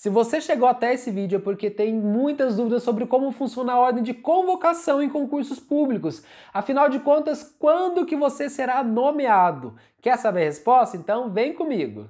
Se você chegou até esse vídeo é porque tem muitas dúvidas sobre como funciona a ordem de convocação em concursos públicos. Afinal de contas, quando que você será nomeado? Quer saber a resposta? Então vem comigo.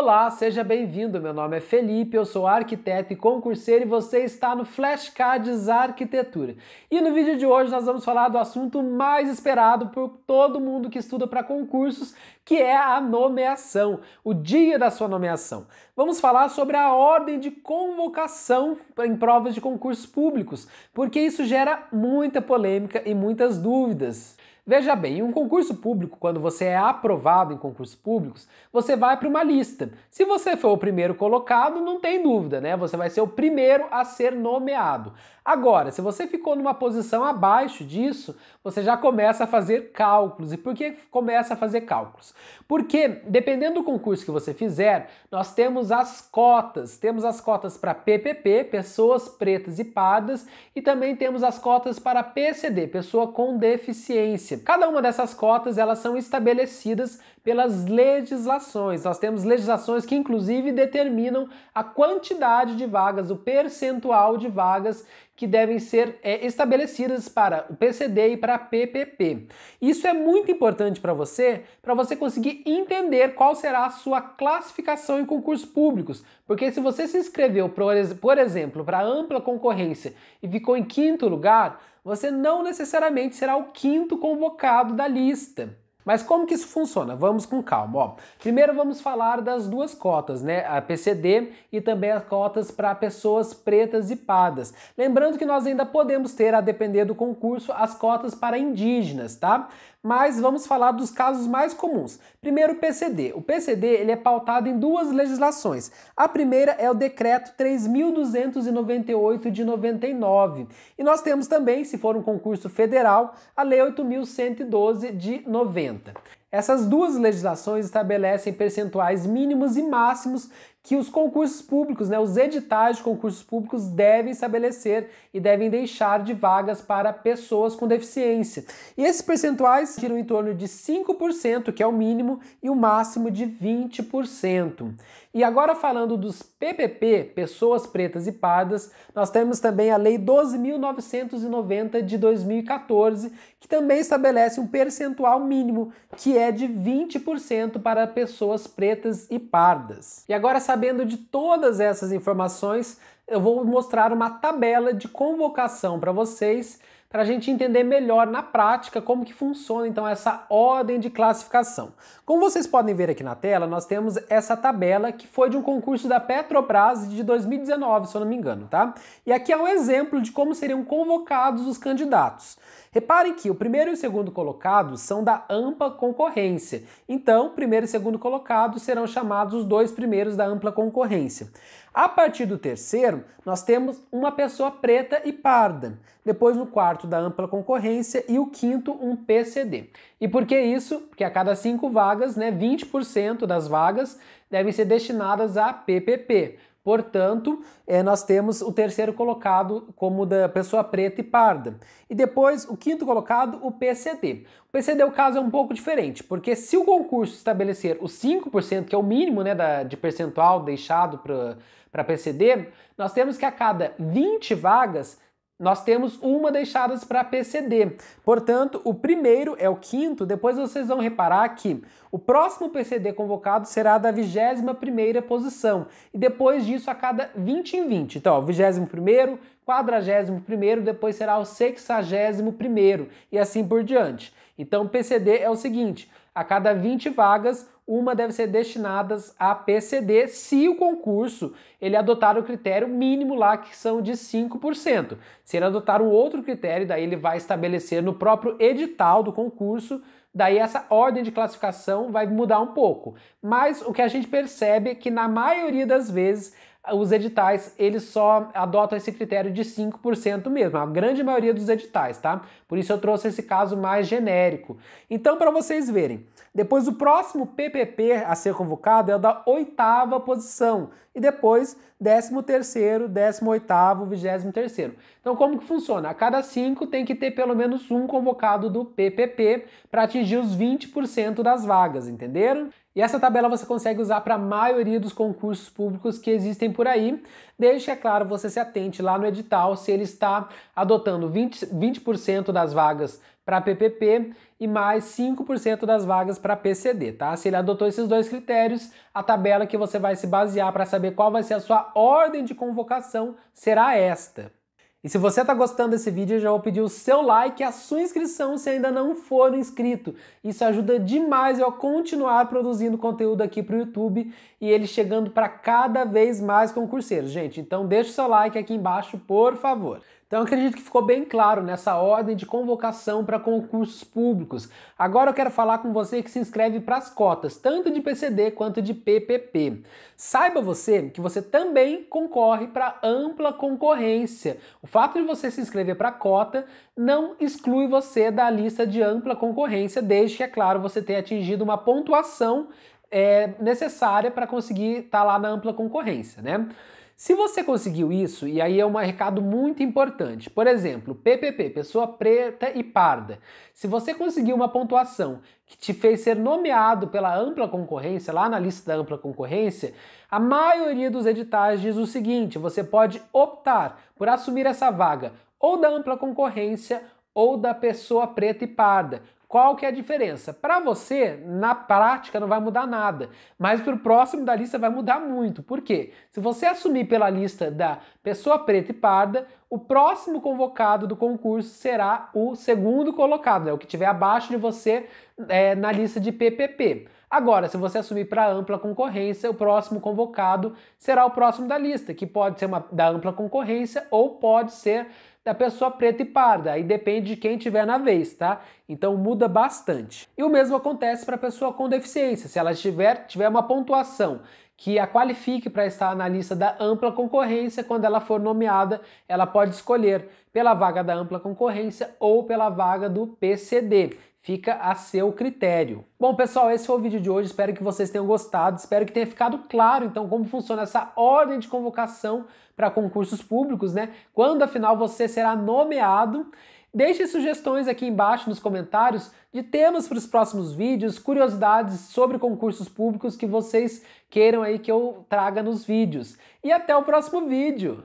Olá, seja bem-vindo. Meu nome é Felipe, eu sou arquiteto e concurseiro e você está no Flashcards Arquitetura. E no vídeo de hoje nós vamos falar do assunto mais esperado por todo mundo que estuda para concursos, que é a nomeação, o dia da sua nomeação. Vamos falar sobre a ordem de convocação em provas de concursos públicos, porque isso gera muita polêmica e muitas dúvidas. Veja bem, em um concurso público, quando você é aprovado em concursos públicos, você vai para uma lista. Se você for o primeiro colocado, não tem dúvida, né? Você vai ser o primeiro a ser nomeado. Agora, se você ficou numa posição abaixo disso, você já começa a fazer cálculos. E por que começa a fazer cálculos? Porque, dependendo do concurso que você fizer, nós temos as cotas. Temos as cotas para PPP, pessoas pretas e pardas, e também temos as cotas para PCD, pessoa com deficiência. Cada uma dessas cotas, elas são estabelecidas pelas legislações. Nós temos legislações que inclusive determinam a quantidade de vagas, o percentual de vagas que devem ser é, estabelecidas para o PCD e para a PPP. Isso é muito importante para você, para você conseguir entender qual será a sua classificação em concursos públicos, porque se você se inscreveu, por exemplo, para ampla concorrência e ficou em quinto lugar, você não necessariamente será o quinto convocado da lista. Mas como que isso funciona? Vamos com calma. Ó. Primeiro vamos falar das duas cotas, né? A PCD e também as cotas para pessoas pretas e pardas. Lembrando que nós ainda podemos ter, a depender do concurso, as cotas para indígenas, tá? Mas vamos falar dos casos mais comuns. Primeiro o PCD. O PCD ele é pautado em duas legislações. A primeira é o decreto 3298 de 99. E nós temos também, se for um concurso federal, a lei 8112 de 90. Essas duas legislações estabelecem percentuais mínimos e máximos que os concursos públicos, né, os editais de concursos públicos devem estabelecer e devem deixar de vagas para pessoas com deficiência. E esses percentuais giram em torno de 5%, que é o mínimo, e o máximo de 20%. E agora falando dos PPP, pessoas pretas e pardas, nós temos também a Lei 12.990 de 2014, que também estabelece um percentual mínimo que é de 20% para pessoas pretas e pardas. E agora sabe sabendo de todas essas informações, eu vou mostrar uma tabela de convocação para vocês para a gente entender melhor na prática como que funciona então essa ordem de classificação. Como vocês podem ver aqui na tela, nós temos essa tabela que foi de um concurso da Petrobras de 2019, se eu não me engano, tá? E aqui é um exemplo de como seriam convocados os candidatos. Reparem que o primeiro e o segundo colocados são da ampla concorrência. Então, primeiro e segundo colocados serão chamados os dois primeiros da ampla concorrência. A partir do terceiro, nós temos uma pessoa preta e parda. Depois, no quarto quarto da ampla concorrência e o quinto um PCD. E por que isso? Porque a cada cinco vagas, né, 20% das vagas devem ser destinadas a PPP. Portanto, é, nós temos o terceiro colocado como da pessoa preta e parda. E depois, o quinto colocado, o PCD. O PCD, o caso é um pouco diferente, porque se o concurso estabelecer os 5%, que é o mínimo né, da, de percentual deixado para PCD, nós temos que a cada 20 vagas, nós temos uma deixadas para PCD. Portanto, o primeiro é o quinto, depois vocês vão reparar que o próximo PCD convocado será da 21ª posição, e depois disso a cada 20 em 20. Então, vigésimo 21º, 41º, depois será o 61º, e assim por diante. Então, PCD é o seguinte, a cada 20 vagas, uma deve ser destinadas a PCD se o concurso ele adotar o critério mínimo lá que são de 5%. Se ele adotar o outro critério, daí ele vai estabelecer no próprio edital do concurso, daí essa ordem de classificação vai mudar um pouco. Mas o que a gente percebe é que na maioria das vezes os editais eles só adotam esse critério de 5% mesmo, a grande maioria dos editais, tá? Por isso eu trouxe esse caso mais genérico. Então, para vocês verem, depois o próximo PPP a ser convocado é o da oitava posição e depois 13 terceiro, 18º, 23 terceiro. Então, como que funciona? A cada cinco tem que ter pelo menos um convocado do PPP para atingir os 20% das vagas, entenderam? E essa tabela você consegue usar para a maioria dos concursos públicos que existem por aí, Deixe é claro, você se atente lá no edital se ele está adotando 20%, 20 das vagas para PPP e mais 5% das vagas para PCD, tá? Se ele adotou esses dois critérios, a tabela que você vai se basear para saber qual vai ser a sua ordem de convocação será esta. E se você está gostando desse vídeo, já vou pedir o seu like e a sua inscrição se ainda não for inscrito. Isso ajuda demais eu a continuar produzindo conteúdo aqui para o YouTube e ele chegando para cada vez mais concurseiros. Gente, então deixa o seu like aqui embaixo, por favor. Então acredito que ficou bem claro nessa ordem de convocação para concursos públicos. Agora eu quero falar com você que se inscreve para as cotas, tanto de PCD quanto de PPP. Saiba você que você também concorre para ampla concorrência. O fato de você se inscrever para a cota não exclui você da lista de ampla concorrência, desde que, é claro, você tenha atingido uma pontuação é, necessária para conseguir estar tá lá na ampla concorrência, né? Se você conseguiu isso, e aí é um recado muito importante, por exemplo, PPP, pessoa preta e parda. Se você conseguiu uma pontuação que te fez ser nomeado pela ampla concorrência, lá na lista da ampla concorrência, a maioria dos editais diz o seguinte: você pode optar por assumir essa vaga ou da ampla concorrência ou da pessoa preta e parda, qual que é a diferença? Para você, na prática, não vai mudar nada, mas para o próximo da lista vai mudar muito. Por quê? Se você assumir pela lista da pessoa preta e parda, o próximo convocado do concurso será o segundo colocado, é né? o que tiver abaixo de você é, na lista de PPP. Agora, se você assumir para ampla concorrência, o próximo convocado será o próximo da lista, que pode ser uma, da ampla concorrência ou pode ser da pessoa preta e parda, aí depende de quem tiver na vez, tá? Então muda bastante. E o mesmo acontece para a pessoa com deficiência, se ela tiver, tiver uma pontuação que a qualifique para estar na lista da ampla concorrência. Quando ela for nomeada, ela pode escolher pela vaga da ampla concorrência ou pela vaga do PCD. Fica a seu critério. Bom, pessoal, esse foi o vídeo de hoje. Espero que vocês tenham gostado. Espero que tenha ficado claro, então, como funciona essa ordem de convocação para concursos públicos, né? Quando, afinal, você será nomeado Deixe sugestões aqui embaixo nos comentários de temas para os próximos vídeos, curiosidades sobre concursos públicos que vocês queiram aí que eu traga nos vídeos. E até o próximo vídeo!